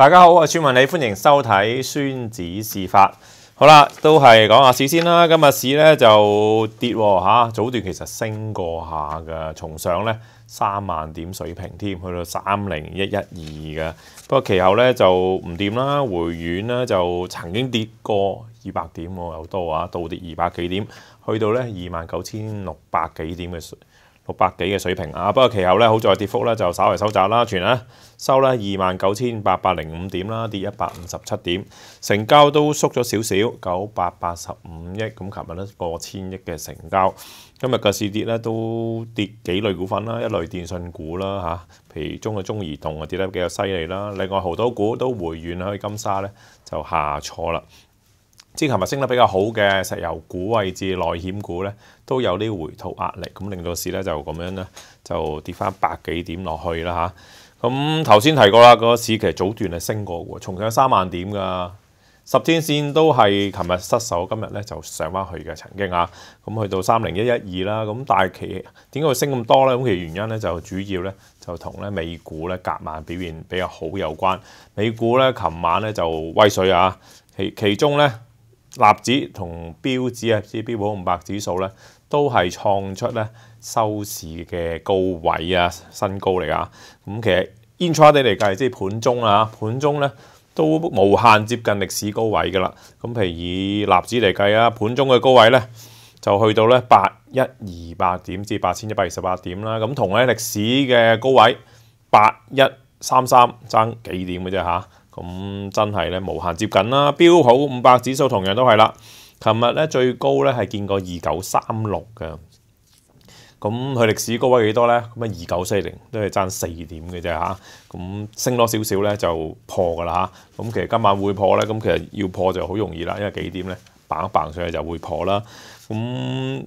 大家好，我系孙文礼，欢迎收睇《孙子事法》。好啦，都系讲下市先啦。今日市咧就跌吓，早段其实升过下噶，重上咧三万点水平添，去到三零一一二嘅。不过其后咧就唔掂啦，回软咧就曾经跌过二百点，又多啊，到跌二百几点，去到咧二万九千六百几点嘅。六百幾嘅水平啊，不過其後咧好在跌幅咧就稍微收窄啦，全日收咧二萬九千八百零五點啦，跌一百五十七點，成交都縮咗少少，九百八十五億，咁琴日咧過千億嘅成交，今日嘅市跌咧都跌幾類股份啦，一類電信股啦嚇，譬如中嘅中移動啊跌得比較犀利啦，另外好多股都回軟，去金沙咧就下挫啦。之前日升得比較好嘅石油股位置內險股咧，都有啲回吐壓力，咁令到市咧就咁樣咧，就跌翻百幾點落去啦嚇。咁頭先提過啦，個市其實早段係升過喎，重上三萬點噶，十天線都係琴日失守，今日咧就上翻去嘅曾經啊。咁去到三零一一二啦，咁但係其點解會升咁多咧？咁其原因咧就主要咧就同咧美股咧隔晚表現比較好有關。美股咧琴晚咧就威水啊，其其中咧。立指同標指啊，即係標普五百指數咧，都係創出咧收市嘅高位啊，新高嚟㗎。咁其實 intraday 嚟計，即係盤中啊，盤中咧都無限接近歷史高位㗎啦。咁譬如以立指嚟計啊，盤中嘅高位咧就去到咧八一二百點至八千一百二十八點啦。咁同咧歷史嘅高位八一三三爭幾點嘅啫嚇。咁真係咧無限接近啦，標普五百指數同樣都係啦。琴日咧最高咧係見過二九三六嘅，咁佢歷史高位幾多咧？咁啊二九四零都係爭四點嘅啫嚇，咁升多少少咧就破㗎啦嚇。咁其實今晚會破咧，咁其實要破就好容易啦，因為幾點咧，掟一掟上去就會破啦。咁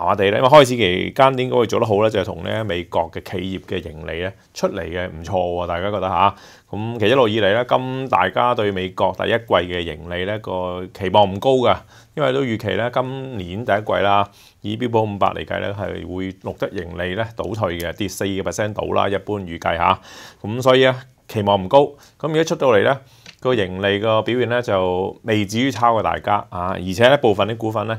麻麻地咧，因為開始期間應該會做得好咧，就係同咧美國嘅企業嘅盈利咧出嚟嘅唔錯喎，大家覺得嚇？咁其實一路以嚟咧，今大家對美國第一季嘅盈利咧個期望唔高噶，因為都預期咧今年第一季啦，以標普五百嚟計咧係會錄得盈利咧倒退嘅，跌四個 percent 到啦，一般預計嚇。咁所以咧期望唔高。咁而家出到嚟咧個盈利個表現咧就未至於超過大家啊，而且咧部分啲股份咧。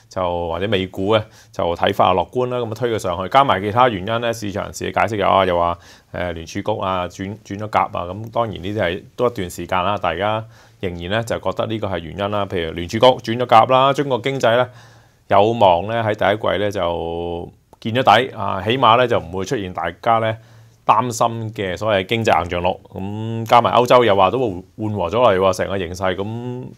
就或者美股咧就睇法乐樂觀啦，咁啊推佢上去，加埋其他原因咧，市場人士嘅解釋有啊，又話誒聯儲局啊轉轉咗鴿啊，咁當然呢啲係多一段時間啦，大家仍然咧就覺得呢個係原因啦，譬如聯儲局轉咗鴿啦，中國經濟咧有望咧喺第一季咧就見咗底啊，起碼咧就唔會出現大家咧。擔心嘅所謂經濟硬著咯。咁加埋歐洲又話都會緩和咗嚟，喎，成個形勢咁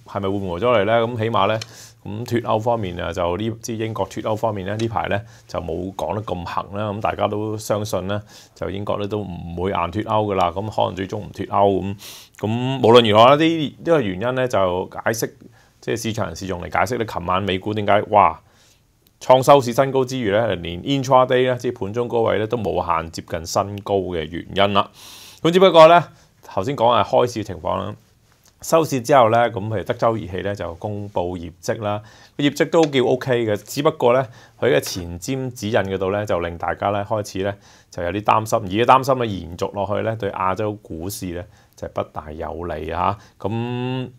係咪緩和咗嚟咧？咁起碼咧，咁脱歐方面啊，就呢即英國脱歐方面咧，呢排咧就冇講得咁行啦。咁大家都相信咧，就英國咧都唔會硬脱歐噶啦。咁可能最終唔脱歐咁。咁無論如何咧，啲呢個原因咧就解釋，即係市場人士用嚟解釋咧，琴晚美股點解哇創收市新高之餘咧，連 intraday 咧，即盤中高位咧，都無限接近新高嘅原因啦。咁只不過咧，頭先講係開市情況啦，收市之後咧，咁譬如德州儀器咧就公布業績啦，個業績都叫 OK 嘅，只不過咧，佢嘅前瞻指引嗰度咧，就令大家咧開始咧就有啲擔心，而家擔心咧延續落去咧，對亞洲股市咧就不大有利嚇。咁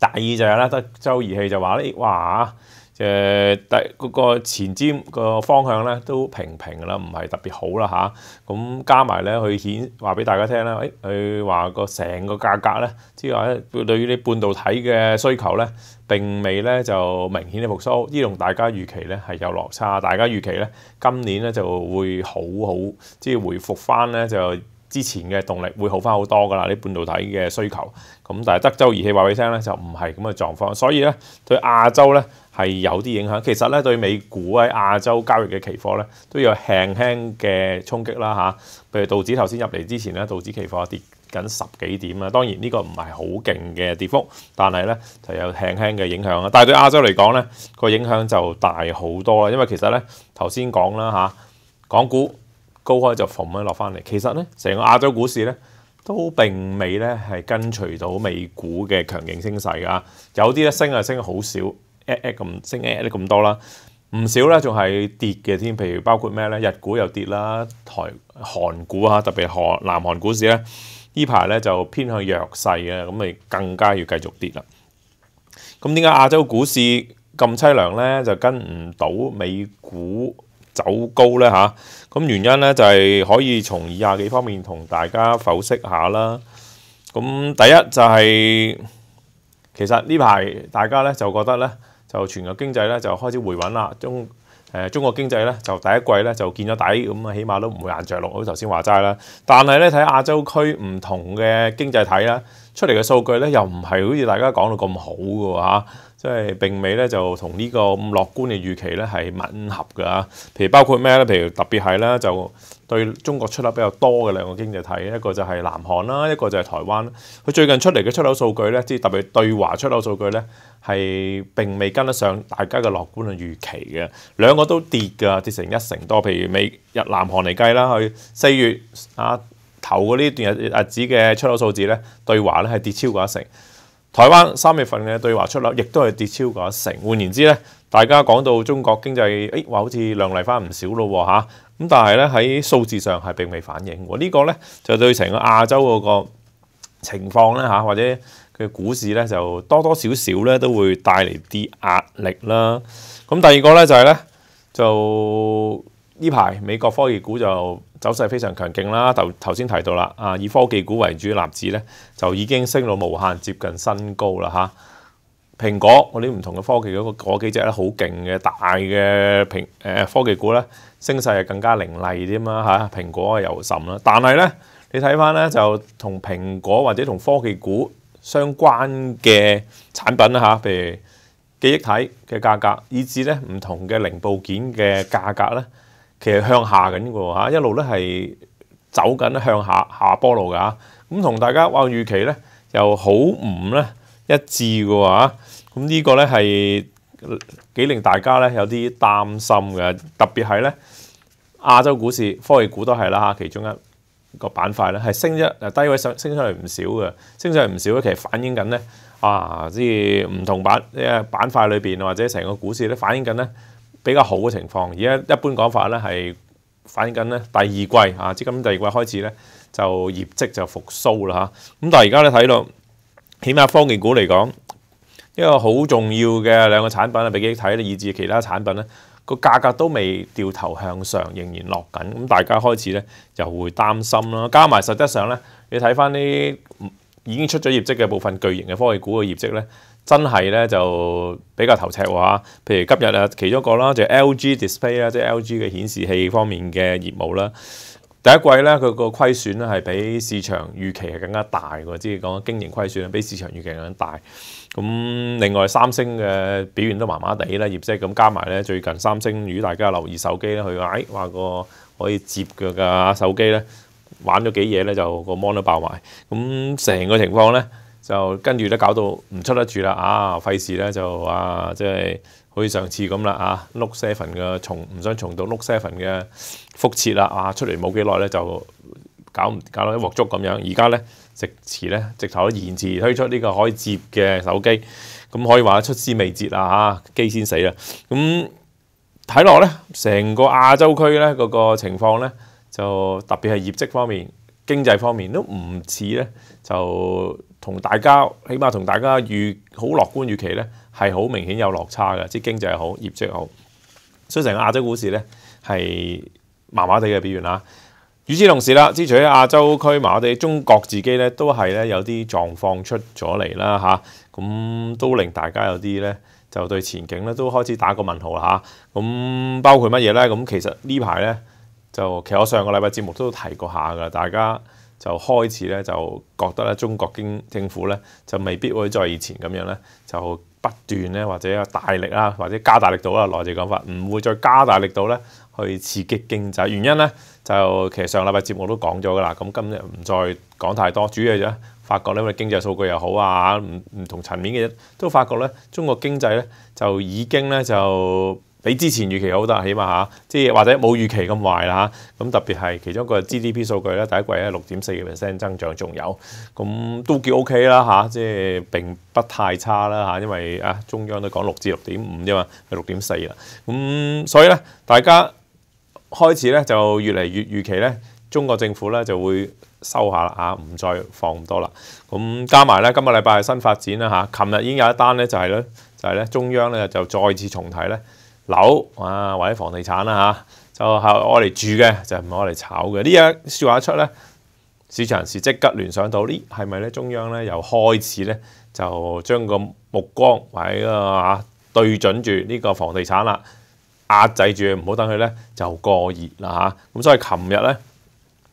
第二就係咧，德州儀器就話咧，哇！誒第嗰個前瞻個方向咧都平平啦，唔係特別好啦嚇。咁加埋咧，佢顯話俾大家聽啦，誒佢話個成個價格咧，即係話對於啲半導體嘅需求咧，並未咧就明顯嘅復甦，呢同大家預期咧係有落差。大家預期咧今年咧就會好好，即係回復翻咧就。之前嘅動力會好翻好多㗎啦，啲半導體嘅需求。咁但係德州儀器話你聽咧，就唔係咁嘅狀況，所以咧對亞洲咧係有啲影響。其實咧對美股喺亞洲交易嘅期貨咧都有輕輕嘅衝擊啦嚇。譬如道指頭先入嚟之前咧，道指期貨跌緊十幾點啦。當然呢個唔係好勁嘅跌幅，但係咧就有輕輕嘅影響啦。但係對亞洲嚟講咧個影響就大好多啦，因為其實咧頭先講啦嚇，港股。高開就逢咁落翻嚟，其實咧，成個亞洲股市咧都並未咧係跟隨到美股嘅強勁升勢㗎，有啲咧升啊升好少，at 咁升 a 咁多啦，唔少咧，仲係跌嘅添，譬如包括咩咧，日股又跌啦，台韓股啊，特別韓南韓股市咧，呢排咧就偏向弱勢嘅，咁咪更加要繼續跌啦。咁點解亞洲股市咁淒涼咧？就跟唔到美股？走高咧嚇，咁原因咧就係可以從以下幾方面同大家剖析下啦。咁第一就係其實呢排大家咧就覺得咧就全球經濟咧就開始回穩啦，中誒中國經濟咧就第一季咧就見咗底，咁啊起碼都唔會硬着陸，我頭先話齋啦。但係咧睇亞洲區唔同嘅經濟體啦出嚟嘅數據咧又唔係好似大家講到咁好嘅喎即係並未咧就同呢個咁樂觀嘅預期咧係吻合嘅啊，譬如包括咩咧？譬如特別係咧就對中國出口比較多嘅兩個經濟體，一個就係南韓啦，一個就係台灣。佢最近出嚟嘅出口數據咧，即係特別對華出口數據咧，係並未跟得上大家嘅樂觀嘅預期嘅。兩個都跌㗎，跌成一成多。譬如美日、南韓嚟計啦，佢四月啊頭嗰呢段日日子嘅出口數字咧，對華咧係跌超過一成。台灣三月份嘅對華出率亦都係跌超過一成。換言之咧，大家講到中國經濟，誒話好似亮麗翻唔少咯嚇。咁但係咧喺數字上係並未反映。呢個咧就對成個亞洲嗰個情況咧或者嘅股市咧就多多少少咧都會帶嚟啲壓力啦。咁第二個咧就係咧就。呢排美國科技股就走勢非常強勁啦，頭頭先提到啦，啊以科技股為主納指咧，就已經升到無限接近新高啦嚇。蘋果嗰啲唔同嘅科技嗰個嗰幾隻咧，好勁嘅大嘅科技股咧，升勢係更加凌厲啲嘛嚇。蘋果又甚啦，但係咧你睇翻咧就同蘋果或者同科技股相關嘅產品啦譬如記憶體嘅價格，以至咧唔同嘅零部件嘅價格咧。其實向下緊嘅喎一路咧係走緊向下下坡路㗎嚇。咁同大家話預期咧又好唔咧一致嘅喎咁呢個咧係幾令大家咧有啲擔心嘅，特別係咧亞洲股市、科技股都係啦其中一個板塊咧係升一低位上升上嚟唔少嘅，升上嚟唔少咧，其實反映緊咧啊，即係唔同板誒板塊裏面，或者成個股市都反映緊咧。比較好嘅情況，而家一般講法咧係反映緊咧第二季啊，即今第二季開始咧就業績就復甦啦嚇。咁但係而家咧睇到，起碼科技股嚟講，一個好重要嘅兩個產品啊，俾幾睇咧，以至其他產品咧個價格都未掉頭向上，仍然落緊。咁大家開始咧就會擔心啦。加埋實質上咧，你睇翻啲已經出咗業績嘅部分巨型嘅科技股嘅業績咧。真係咧就比較頭赤喎，譬如今日啊，其中一個啦，就 L G Display 啦，即系 L G 嘅顯示器方面嘅業務啦。第一季咧佢個虧損咧係比市場預期係更加大喎，即係講經營虧損比市場預期更加大。咁另外三星嘅表現都麻麻地啦，業績咁加埋咧，最近三星與大家留意手機咧，佢話誒話個可以接嘅嘅手機咧，玩咗幾嘢咧就個 mon 都爆埋，咁成個情況咧。就跟住咧搞到唔出得住啦啊！費事咧就啊即係好似上次咁啦啊 l o o k seven 嘅重唔想重到 l o o k seven 嘅覆切啦啊！出嚟冇幾耐咧就搞唔搞到一鍋粥咁樣。而家咧直遲咧直頭都延遲推出呢個可以接嘅手機，咁可以話出師未捷啊嚇，機先死啦。咁睇落咧，成個亞洲區咧嗰個情況咧，就特別係業績方面。經濟方面都唔似咧，就同大家起碼同大家預好樂觀預期咧，係好明顯有落差嘅，即經濟又好業績又好，所以成個亞洲股市咧係麻麻地嘅表現啦。與之同時啦，之除咗亞洲區麻麻地，中國自己咧都係咧有啲狀況出咗嚟啦嚇，咁都令大家有啲咧就對前景咧都開始打個問號啦嚇。咁包括乜嘢咧？咁其實呢排咧。就其實我上個禮拜節目都提過下㗎，大家就開始咧就覺得咧中國經政府咧就未必會再以前咁樣咧，就不斷咧或者有大力啦，或者加大力度啊，內地講法唔會再加大力度咧去刺激經濟。原因咧就其實上個禮拜節目都講咗㗎啦，咁今日唔再講太多，主要就發覺咧，因為經濟數據又好啊，唔唔同層面嘅都發覺咧，中國經濟咧就已經咧就。比之前預期好得，起碼嚇，即係或者冇預期咁壞啦嚇。咁特別係其中一個 GDP 數據咧，第一季咧六點四嘅 percent 增長，仲有，咁都叫 OK 啦嚇，即係並不太差啦嚇，因為啊中央都講六至六點五啫嘛，係六點四啦。咁所以咧，大家開始咧就越嚟越預期咧，中國政府咧就會收下啦嚇，唔再放咁多啦。咁加埋咧，今日禮拜嘅新發展啦嚇，琴日已經有一單咧就係咧就係咧中央咧就再次重提咧。樓啊，或者房地產啦嚇，就係我嚟住嘅，就唔係我嚟炒嘅。呢一説話出咧，市場人士即刻聯想到呢係咪咧中央咧又開始咧就將個目光喺個嚇對準住呢個房地產啦，壓制住唔好等佢咧就過熱啦嚇。咁所以琴日咧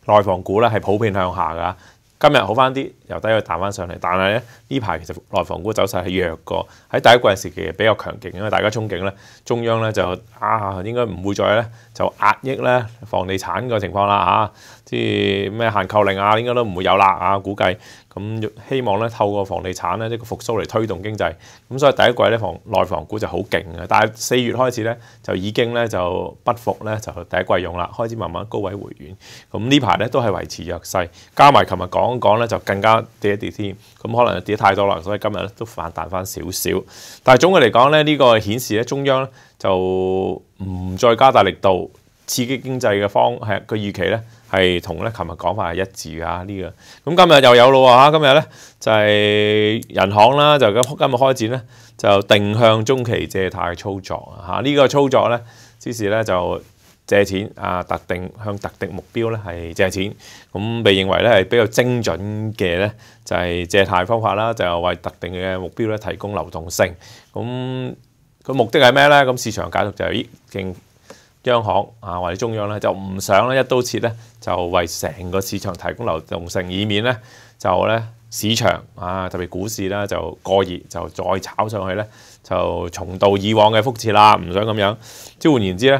內房股咧係普遍向下㗎，今日好翻啲。由低去彈翻上嚟，但係咧呢排其實內房股走勢係弱過喺第一季時期比較強勁，因為大家憧憬咧中央咧就啊應該唔會再咧就壓抑咧房地產嘅情況啦嚇，即係咩限購令啊應該都唔會有啦啊，估計咁希望咧透過房地產咧一個復甦嚟推動經濟，咁所以第一季咧房內房股就好勁嘅，但係四月開始咧就已經咧就不復咧就第一季用啦，開始慢慢高位回軟，咁呢排咧都係維持弱勢，加埋琴日講講咧就更加。跌一跌添，咁可能跌得太多啦，所以今日咧都反彈翻少少。但係總嘅嚟講咧，呢個顯示咧中央咧就唔再加大力度刺激經濟嘅方係個預期咧係同咧琴日講法係一致㗎。呢個咁今日又有咯喎今日咧就係銀行啦，就咁今日開展咧就定向中期借貸操作嚇，呢個操作咧之時咧就。借錢啊，特定向特定目標咧係借錢，咁被認為咧係比較精準嘅咧，就係借貸方法啦。就為特定嘅目標咧提供流動性。咁佢目的係咩咧？咁市場解讀就係：，現央行啊或者中央咧就唔想咧一刀切咧，就為成個市場提供流動性，以免咧就咧市場啊特別股市啦就過熱，就再炒上去咧就重蹈以往嘅覆轍啦。唔想咁樣。言之咧。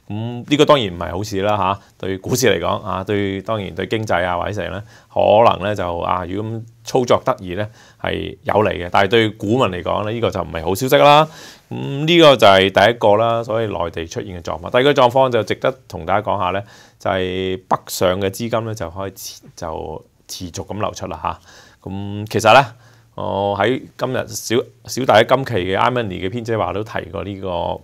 咁呢個當然唔係好事啦嚇，對股市嚟講啊，對當然對經濟啊或者成咧，可能咧就啊如果咁操作得意咧係有利嘅，但係對股民嚟講咧呢個就唔係好消息啦。咁呢個就係第一個啦，所以內地出現嘅狀況，第二個狀況就值得同大家講下咧，就係北上嘅資金咧就開始就持續咁流出啦嚇。咁其實咧，我喺今日小小弟今期嘅《i v a n i 嘅編者話都提過呢個。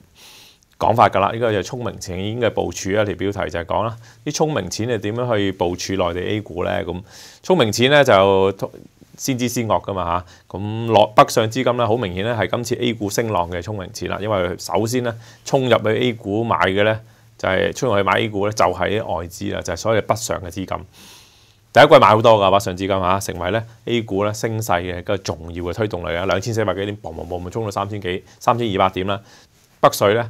講法㗎啦，呢個就聰明錢應嘅部署一條標題就係講啦，啲聰明錢係點樣去部署內地 A 股咧？咁聰明錢咧就先知先惡㗎嘛嚇，咁落北上資金咧，好明顯咧係今次 A 股升浪嘅聰明錢啦，因為首先咧衝入去 A 股買嘅咧就係入去買 A 股咧就係外資啦，就係所謂北上嘅資金第一季買好多㗎，北上資金嚇，成為咧 A 股咧升勢嘅一個重要嘅推動力啊！兩千四百幾點，嘣嘣嘣咁衝到三千幾、三千二百點啦，北水咧。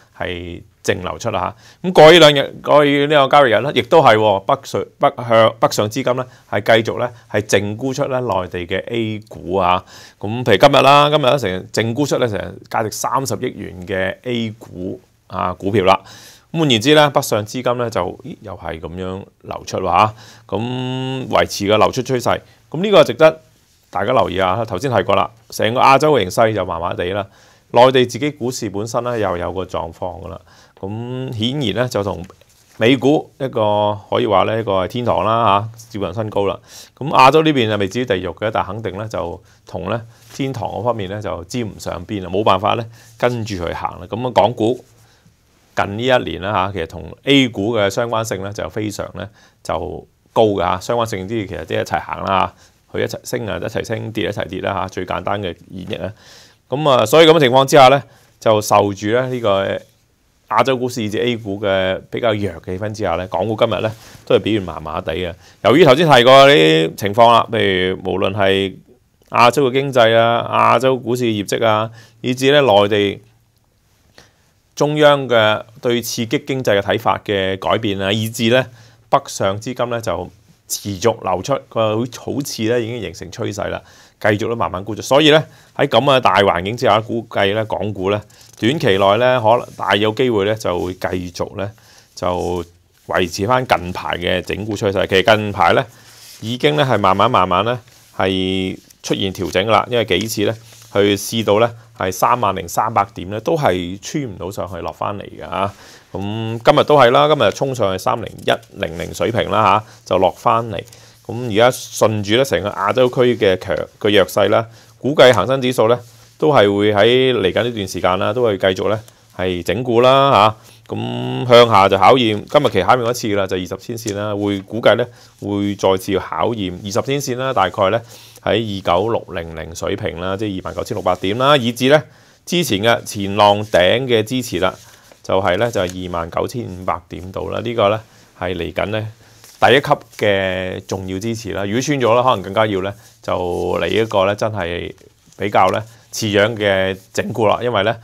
系净流出啦，吓咁过呢两日，过呢个交易日咧，亦都系北上北向北上资金咧，系继续咧系净沽出咧内地嘅 A 股啊，咁譬如今日啦，今日咧成净沽出咧成价值三十亿元嘅 A 股啊股票啦，咁言之咧，北上资金咧就又系咁样流出啦，吓咁维持個流出趋势，咁呢个值得大家留意啊，头先提过啦，成个亚洲嘅形势就麻麻地啦。內地自己股市本身咧又有個狀況噶啦，咁顯然咧就同美股一個可以話咧一個係天堂啦嚇，接近新高啦。咁亞洲呢邊係未至於地獄嘅，但肯定咧就同咧天堂嗰方面咧就沾唔上邊啦，冇辦法咧跟住佢行啦。咁啊，港股近呢一年啦嚇，其實同 A 股嘅相關性咧就非常咧就高嘅相關性啲其實啲一齊行啦嚇，佢一齊升啊一齊升，跌一齊跌啦嚇，最簡單嘅演繹咧。咁啊，所以咁嘅情況之下咧，就受住咧呢個亞洲股市以至 A 股嘅比較弱嘅氣氛之下咧，港股今日咧都係表現麻麻地啊。由於頭先提過啲情況啦，譬如無論係亞洲嘅經濟啊、亞洲股市嘅業績啊，以至咧內地中央嘅對刺激經濟嘅睇法嘅改變啊，以至咧北上資金咧就持續流出，佢好似咧已經形成趨勢啦。繼續都慢慢沽咗，所以咧喺咁嘅大環境之下，估計咧港股咧短期內咧可能大有機會咧就會繼續咧就維持翻近排嘅整固趨勢。其實近排咧已經咧係慢慢慢慢咧係出現調整啦，因為幾次咧去試到咧係三萬零三百點咧都係穿唔到上去落翻嚟嘅咁今日都係啦，今日衝上去三零一零零水平啦嚇，就落翻嚟。咁而家順住咧成個亞洲區嘅強嘅弱勢啦，估計恒生指數咧都係會喺嚟緊呢段時間啦，都係繼續咧係整固啦嚇。咁向下就考驗，今日期考驗一次啦，就二十天線啦，會估計咧會再次要考驗二十天線啦，大概咧喺二九六零零水平啦，即係二萬九千六百點啦，以至咧之前嘅前浪頂嘅支持啦，就係咧就係二萬九千五百點度啦。呢個咧係嚟緊咧。第一級嘅重要支持啦，如果穿咗咧，可能更加要咧就嚟一個咧真係比較咧似樣嘅整固啦，因為咧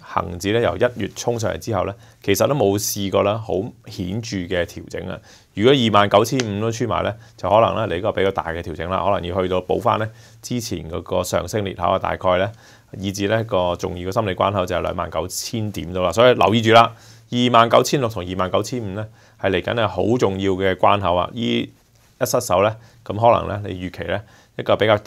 恆指咧由一月衝上嚟之後咧，其實都冇試過啦好顯著嘅調整啊！如果二萬九千五都穿埋咧，就可能咧嚟一個比較大嘅調整啦，可能要去到補翻咧之前嗰個上升裂口啊，大概咧以至咧個重要嘅心理關口就係兩萬九千點到啦，所以留意住啦。二萬九千六同二萬九千五咧，係嚟緊係好重要嘅關口啊！依一失手咧，咁可能咧，你預期咧，一個比較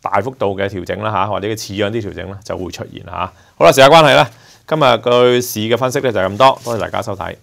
大幅度嘅調整啦吓，或者次樣啲調整咧，就會出現吓。好啦，時間關係啦，今日个市嘅分析咧就系咁多，多謝大家收睇。